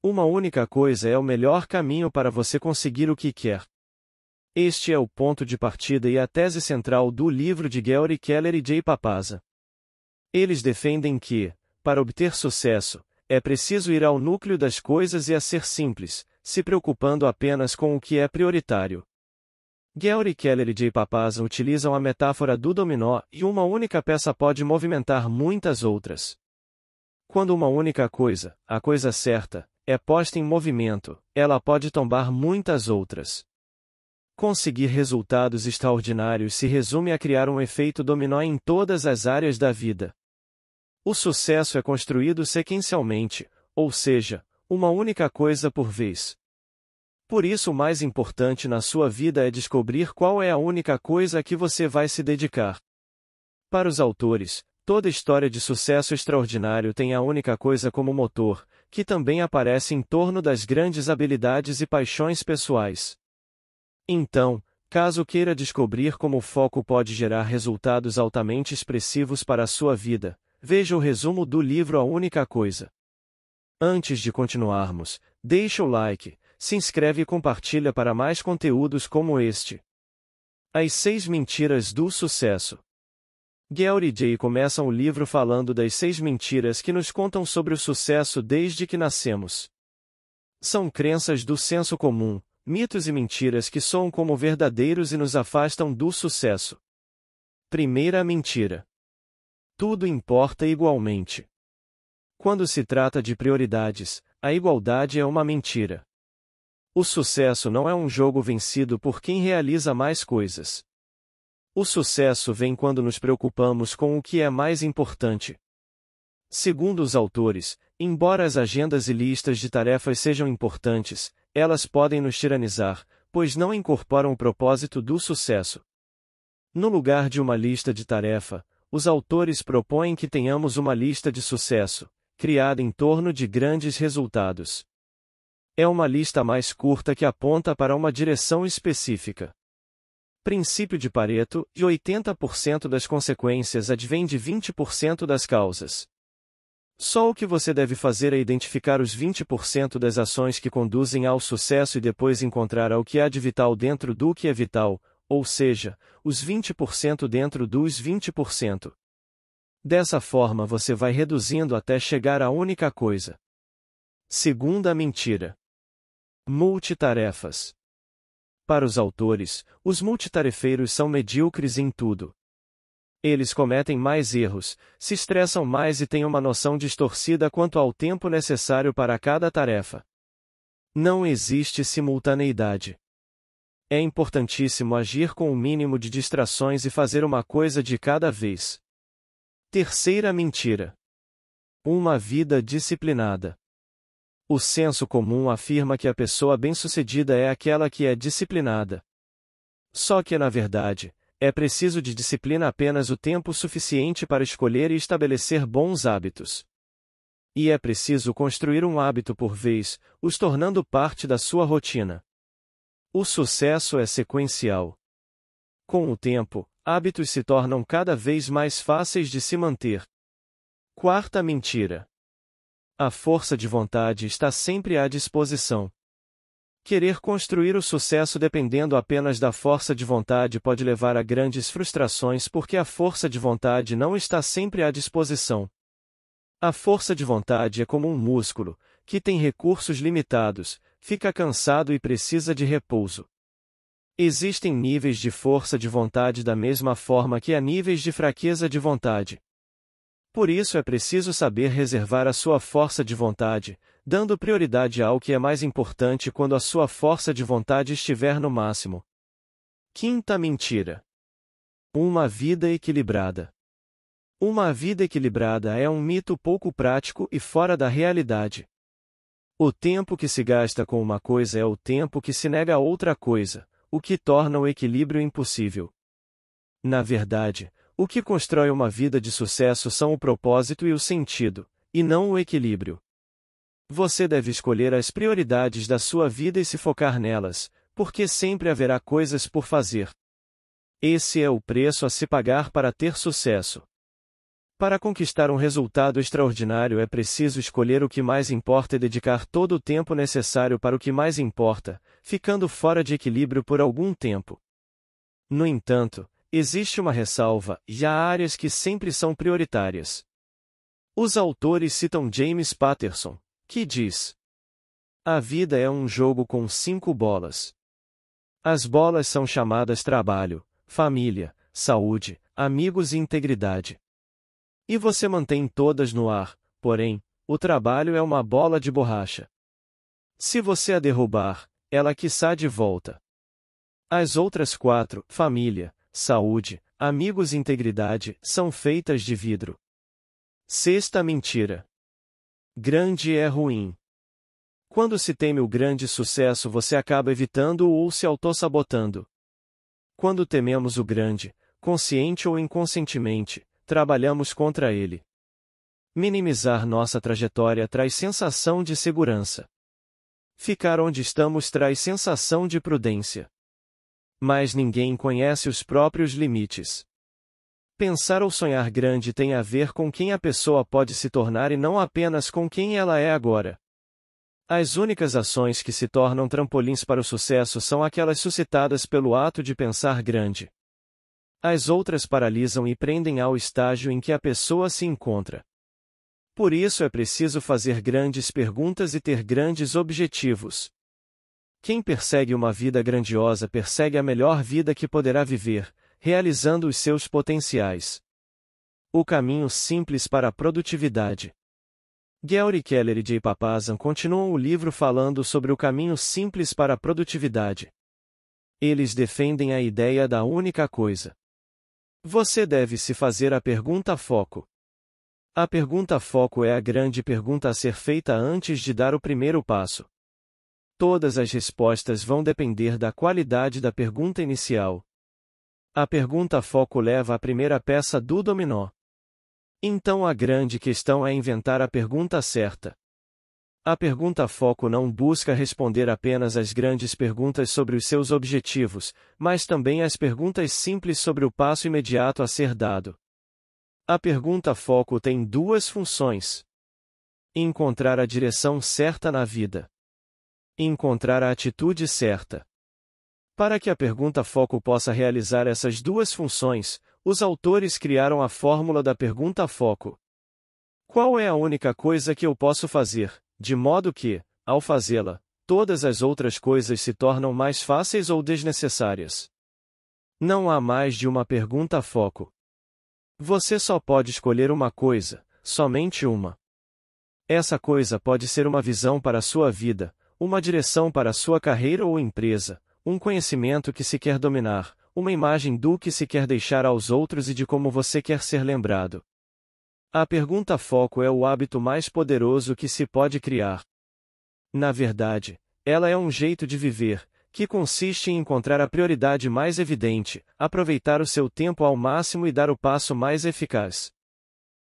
Uma única coisa é o melhor caminho para você conseguir o que quer. Este é o ponto de partida e a tese central do livro de Gary Keller e Jay Papaza. Eles defendem que, para obter sucesso, é preciso ir ao núcleo das coisas e a ser simples, se preocupando apenas com o que é prioritário. Gary Keller e Jay Papaza utilizam a metáfora do dominó e uma única peça pode movimentar muitas outras. Quando uma única coisa, a coisa certa, é posta em movimento, ela pode tombar muitas outras. Conseguir resultados extraordinários se resume a criar um efeito dominó em todas as áreas da vida. O sucesso é construído sequencialmente, ou seja, uma única coisa por vez. Por isso, o mais importante na sua vida é descobrir qual é a única coisa a que você vai se dedicar. Para os autores, Toda história de sucesso extraordinário tem a única coisa como motor, que também aparece em torno das grandes habilidades e paixões pessoais. Então, caso queira descobrir como o foco pode gerar resultados altamente expressivos para a sua vida, veja o resumo do livro A Única Coisa. Antes de continuarmos, deixa o like, se inscreve e compartilha para mais conteúdos como este. As seis Mentiras do Sucesso Gary J. começam o livro falando das seis mentiras que nos contam sobre o sucesso desde que nascemos. São crenças do senso comum, mitos e mentiras que soam como verdadeiros e nos afastam do sucesso. Primeira mentira. Tudo importa igualmente. Quando se trata de prioridades, a igualdade é uma mentira. O sucesso não é um jogo vencido por quem realiza mais coisas. O sucesso vem quando nos preocupamos com o que é mais importante. Segundo os autores, embora as agendas e listas de tarefas sejam importantes, elas podem nos tiranizar, pois não incorporam o propósito do sucesso. No lugar de uma lista de tarefa, os autores propõem que tenhamos uma lista de sucesso, criada em torno de grandes resultados. É uma lista mais curta que aponta para uma direção específica princípio de Pareto, e 80% das consequências advém de 20% das causas. Só o que você deve fazer é identificar os 20% das ações que conduzem ao sucesso e depois encontrar ao que há de vital dentro do que é vital, ou seja, os 20% dentro dos 20%. Dessa forma você vai reduzindo até chegar à única coisa. Segunda mentira: multitarefas. Para os autores, os multitarefeiros são medíocres em tudo. Eles cometem mais erros, se estressam mais e têm uma noção distorcida quanto ao tempo necessário para cada tarefa. Não existe simultaneidade. É importantíssimo agir com o um mínimo de distrações e fazer uma coisa de cada vez. Terceira mentira: Uma vida disciplinada. O senso comum afirma que a pessoa bem-sucedida é aquela que é disciplinada. Só que, na verdade, é preciso de disciplina apenas o tempo suficiente para escolher e estabelecer bons hábitos. E é preciso construir um hábito por vez, os tornando parte da sua rotina. O sucesso é sequencial. Com o tempo, hábitos se tornam cada vez mais fáceis de se manter. Quarta mentira: a força de vontade está sempre à disposição. Querer construir o sucesso dependendo apenas da força de vontade pode levar a grandes frustrações porque a força de vontade não está sempre à disposição. A força de vontade é como um músculo, que tem recursos limitados, fica cansado e precisa de repouso. Existem níveis de força de vontade da mesma forma que há níveis de fraqueza de vontade. Por isso é preciso saber reservar a sua força de vontade, dando prioridade ao que é mais importante quando a sua força de vontade estiver no máximo. Quinta mentira: Uma vida equilibrada. Uma vida equilibrada é um mito pouco prático e fora da realidade. O tempo que se gasta com uma coisa é o tempo que se nega a outra coisa, o que torna o equilíbrio impossível. Na verdade, o que constrói uma vida de sucesso são o propósito e o sentido, e não o equilíbrio. Você deve escolher as prioridades da sua vida e se focar nelas, porque sempre haverá coisas por fazer. Esse é o preço a se pagar para ter sucesso. Para conquistar um resultado extraordinário é preciso escolher o que mais importa e dedicar todo o tempo necessário para o que mais importa, ficando fora de equilíbrio por algum tempo. No entanto, Existe uma ressalva, e há áreas que sempre são prioritárias. Os autores citam James Patterson, que diz: A vida é um jogo com cinco bolas. As bolas são chamadas trabalho, família, saúde, amigos e integridade. E você mantém todas no ar, porém, o trabalho é uma bola de borracha. Se você a derrubar, ela quiçá de volta. As outras quatro, família, saúde, amigos integridade, são feitas de vidro. Sexta mentira. Grande é ruim. Quando se teme o grande sucesso, você acaba evitando ou se autossabotando. Quando tememos o grande, consciente ou inconscientemente, trabalhamos contra ele. Minimizar nossa trajetória traz sensação de segurança. Ficar onde estamos traz sensação de prudência. Mas ninguém conhece os próprios limites. Pensar ou sonhar grande tem a ver com quem a pessoa pode se tornar e não apenas com quem ela é agora. As únicas ações que se tornam trampolins para o sucesso são aquelas suscitadas pelo ato de pensar grande. As outras paralisam e prendem ao estágio em que a pessoa se encontra. Por isso é preciso fazer grandes perguntas e ter grandes objetivos. Quem persegue uma vida grandiosa persegue a melhor vida que poderá viver, realizando os seus potenciais. O caminho simples para a produtividade. Gary Keller e Jay Papazan continuam o livro falando sobre o caminho simples para a produtividade. Eles defendem a ideia da única coisa. Você deve se fazer a pergunta foco. A pergunta foco é a grande pergunta a ser feita antes de dar o primeiro passo. Todas as respostas vão depender da qualidade da pergunta inicial. A pergunta foco leva à primeira peça do dominó. Então a grande questão é inventar a pergunta certa. A pergunta foco não busca responder apenas as grandes perguntas sobre os seus objetivos, mas também as perguntas simples sobre o passo imediato a ser dado. A pergunta foco tem duas funções: encontrar a direção certa na vida e encontrar a atitude certa. Para que a pergunta foco possa realizar essas duas funções, os autores criaram a fórmula da pergunta foco. Qual é a única coisa que eu posso fazer, de modo que, ao fazê-la, todas as outras coisas se tornam mais fáceis ou desnecessárias? Não há mais de uma pergunta foco. Você só pode escolher uma coisa, somente uma. Essa coisa pode ser uma visão para a sua vida, uma direção para sua carreira ou empresa, um conhecimento que se quer dominar, uma imagem do que se quer deixar aos outros e de como você quer ser lembrado. A pergunta foco é o hábito mais poderoso que se pode criar. Na verdade, ela é um jeito de viver, que consiste em encontrar a prioridade mais evidente, aproveitar o seu tempo ao máximo e dar o passo mais eficaz.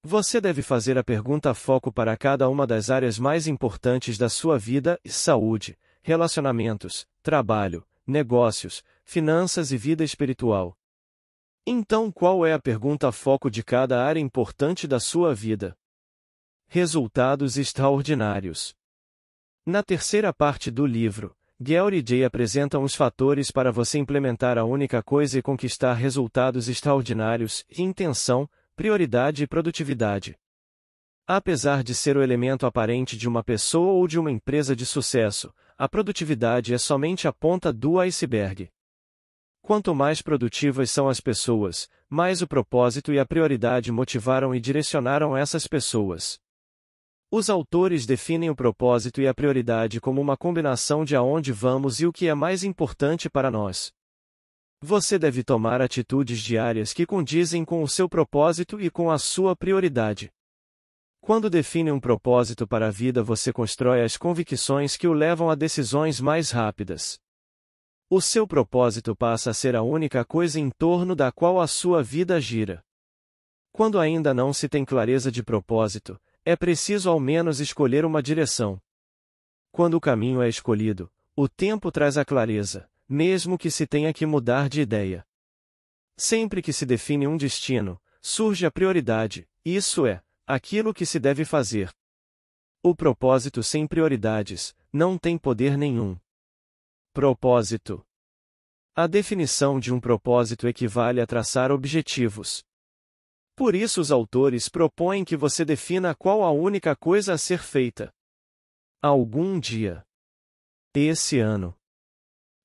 Você deve fazer a pergunta foco para cada uma das áreas mais importantes da sua vida: saúde, relacionamentos, trabalho, negócios, finanças e vida espiritual. Então, qual é a pergunta foco de cada área importante da sua vida? Resultados extraordinários. Na terceira parte do livro, Gary J apresentam os fatores para você implementar a única coisa e conquistar resultados extraordinários: intenção, prioridade e produtividade. Apesar de ser o elemento aparente de uma pessoa ou de uma empresa de sucesso, a produtividade é somente a ponta do iceberg. Quanto mais produtivas são as pessoas, mais o propósito e a prioridade motivaram e direcionaram essas pessoas. Os autores definem o propósito e a prioridade como uma combinação de aonde vamos e o que é mais importante para nós. Você deve tomar atitudes diárias que condizem com o seu propósito e com a sua prioridade. Quando define um propósito para a vida, você constrói as convicções que o levam a decisões mais rápidas. O seu propósito passa a ser a única coisa em torno da qual a sua vida gira. Quando ainda não se tem clareza de propósito, é preciso ao menos escolher uma direção. Quando o caminho é escolhido, o tempo traz a clareza mesmo que se tenha que mudar de ideia. Sempre que se define um destino, surge a prioridade, isso é, aquilo que se deve fazer. O propósito sem prioridades não tem poder nenhum. Propósito: A definição de um propósito equivale a traçar objetivos. Por isso, os autores propõem que você defina qual a única coisa a ser feita. Algum dia. Esse ano.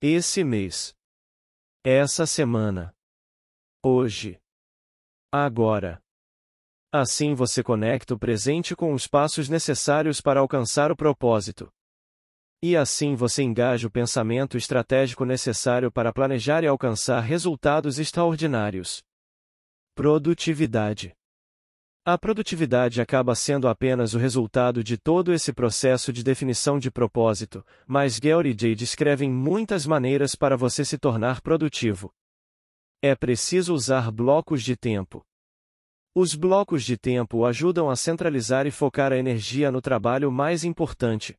Esse mês. Essa semana. Hoje. Agora. Assim você conecta o presente com os passos necessários para alcançar o propósito. E assim você engaja o pensamento estratégico necessário para planejar e alcançar resultados extraordinários. Produtividade. A produtividade acaba sendo apenas o resultado de todo esse processo de definição de propósito, mas Gary J. descrevem muitas maneiras para você se tornar produtivo. É preciso usar blocos de tempo. Os blocos de tempo ajudam a centralizar e focar a energia no trabalho mais importante.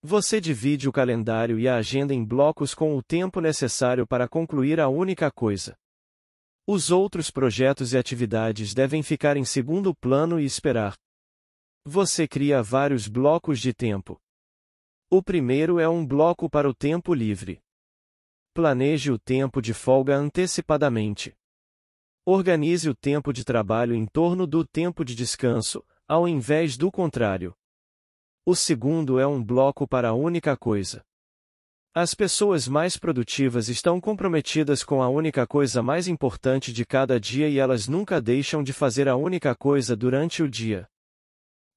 Você divide o calendário e a agenda em blocos com o tempo necessário para concluir a única coisa. Os outros projetos e atividades devem ficar em segundo plano e esperar. Você cria vários blocos de tempo. O primeiro é um bloco para o tempo livre. Planeje o tempo de folga antecipadamente. Organize o tempo de trabalho em torno do tempo de descanso, ao invés do contrário. O segundo é um bloco para a única coisa. As pessoas mais produtivas estão comprometidas com a única coisa mais importante de cada dia e elas nunca deixam de fazer a única coisa durante o dia.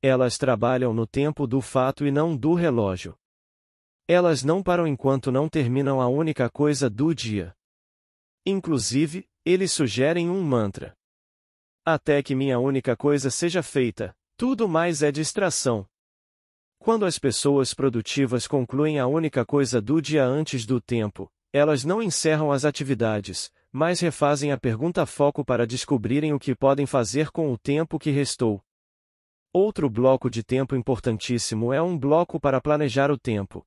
Elas trabalham no tempo do fato e não do relógio. Elas não param enquanto não terminam a única coisa do dia. Inclusive, eles sugerem um mantra. Até que minha única coisa seja feita, tudo mais é distração. Quando as pessoas produtivas concluem a única coisa do dia antes do tempo, elas não encerram as atividades, mas refazem a pergunta foco para descobrirem o que podem fazer com o tempo que restou. Outro bloco de tempo importantíssimo é um bloco para planejar o tempo.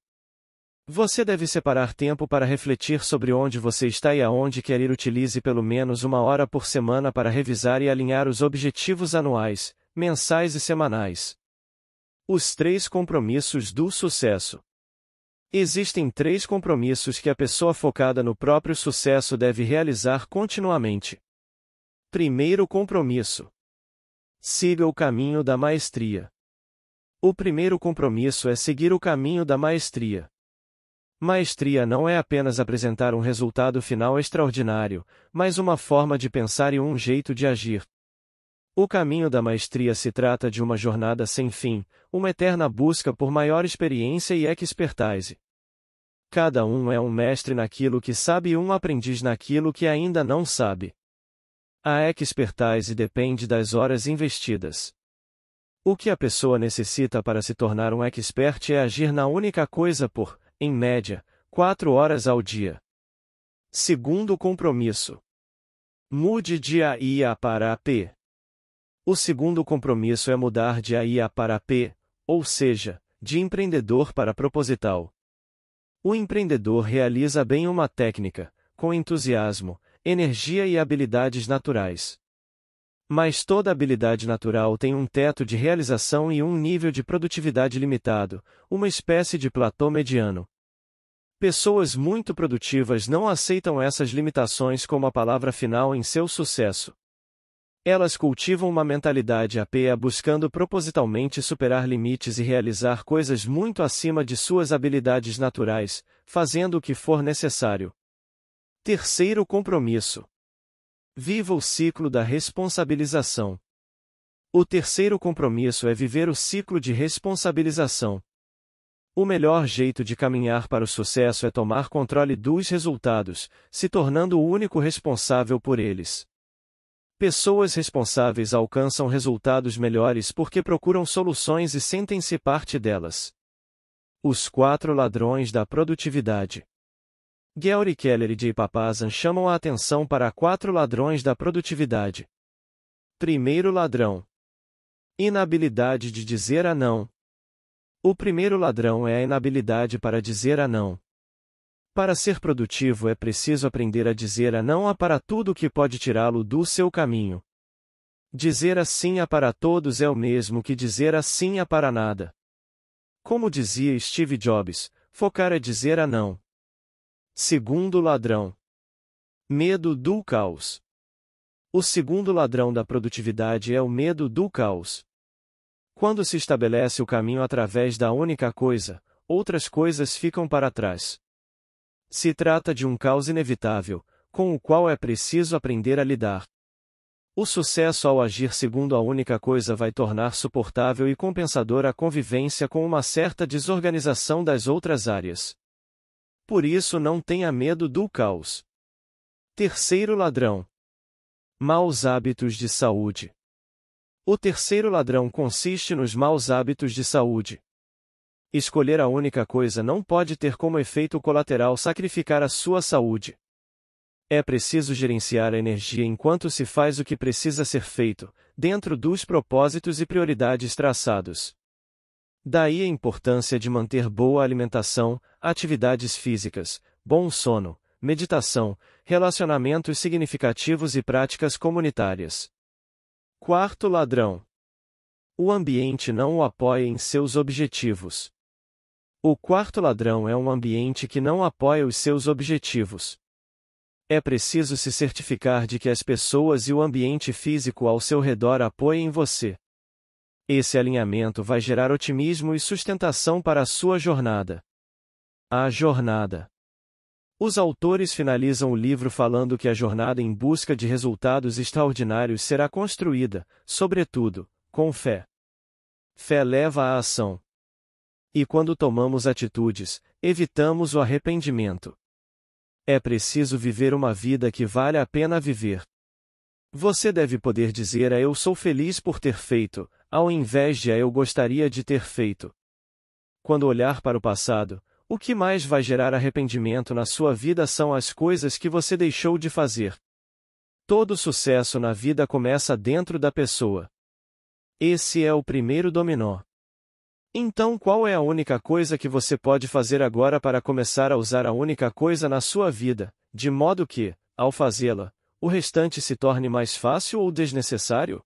Você deve separar tempo para refletir sobre onde você está e aonde quer ir. Utilize pelo menos uma hora por semana para revisar e alinhar os objetivos anuais, mensais e semanais. Os três compromissos do sucesso. Existem três compromissos que a pessoa focada no próprio sucesso deve realizar continuamente. Primeiro compromisso: siga o caminho da maestria. O primeiro compromisso é seguir o caminho da maestria. Maestria não é apenas apresentar um resultado final extraordinário, mas uma forma de pensar e um jeito de agir, o caminho da maestria se trata de uma jornada sem fim, uma eterna busca por maior experiência e expertise. Cada um é um mestre naquilo que sabe e um aprendiz naquilo que ainda não sabe. A expertise depende das horas investidas. O que a pessoa necessita para se tornar um expert é agir na única coisa por, em média, quatro horas ao dia. Segundo compromisso. Mude de A a para P. O segundo compromisso é mudar de AIA para P, ou seja, de empreendedor para proposital. O empreendedor realiza bem uma técnica, com entusiasmo, energia e habilidades naturais. Mas toda habilidade natural tem um teto de realização e um nível de produtividade limitado, uma espécie de platô mediano. Pessoas muito produtivas não aceitam essas limitações como a palavra final em seu sucesso. Elas cultivam uma mentalidade apea buscando propositalmente superar limites e realizar coisas muito acima de suas habilidades naturais, fazendo o que for necessário. Terceiro compromisso. Viva o ciclo da responsabilização. O terceiro compromisso é viver o ciclo de responsabilização. O melhor jeito de caminhar para o sucesso é tomar controle dos resultados, se tornando o único responsável por eles. Pessoas responsáveis alcançam resultados melhores porque procuram soluções e sentem-se parte delas. Os quatro ladrões da produtividade. Gary Keller e Jay Papazan chamam a atenção para quatro ladrões da produtividade. Primeiro ladrão: inabilidade de dizer a não. O primeiro ladrão é a inabilidade para dizer a não. Para ser produtivo é preciso aprender a dizer a não a para tudo que pode tirá-lo do seu caminho. Dizer assim a para todos é o mesmo que dizer assim a para nada. Como dizia Steve Jobs, focar é dizer a não. Segundo ladrão. Medo do caos. O segundo ladrão da produtividade é o medo do caos. Quando se estabelece o caminho através da única coisa, outras coisas ficam para trás. Se trata de um caos inevitável, com o qual é preciso aprender a lidar. O sucesso ao agir segundo a única coisa vai tornar suportável e compensadora a convivência com uma certa desorganização das outras áreas. Por isso não tenha medo do caos. Terceiro ladrão. Maus hábitos de saúde. O terceiro ladrão consiste nos maus hábitos de saúde. Escolher a única coisa não pode ter como efeito colateral sacrificar a sua saúde. É preciso gerenciar a energia enquanto se faz o que precisa ser feito, dentro dos propósitos e prioridades traçados. Daí a importância de manter boa alimentação, atividades físicas, bom sono, meditação, relacionamentos significativos e práticas comunitárias. Quarto ladrão: o ambiente não o apoia em seus objetivos. O quarto ladrão é um ambiente que não apoia os seus objetivos. É preciso se certificar de que as pessoas e o ambiente físico ao seu redor apoiem você. Esse alinhamento vai gerar otimismo e sustentação para a sua jornada. A jornada. Os autores finalizam o livro falando que a jornada em busca de resultados extraordinários será construída, sobretudo, com fé. Fé leva à ação. E quando tomamos atitudes, evitamos o arrependimento. É preciso viver uma vida que vale a pena viver. Você deve poder dizer a eu sou feliz por ter feito, ao invés de a eu gostaria de ter feito. Quando olhar para o passado, o que mais vai gerar arrependimento na sua vida são as coisas que você deixou de fazer. Todo sucesso na vida começa dentro da pessoa. Esse é o primeiro dominó. Então, qual é a única coisa que você pode fazer agora para começar a usar a única coisa na sua vida, de modo que, ao fazê-la, o restante se torne mais fácil ou desnecessário?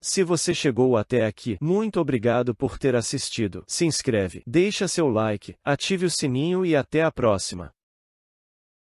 Se você chegou até aqui, muito obrigado por ter assistido. Se inscreve, deixa seu like, ative o sininho e até a próxima.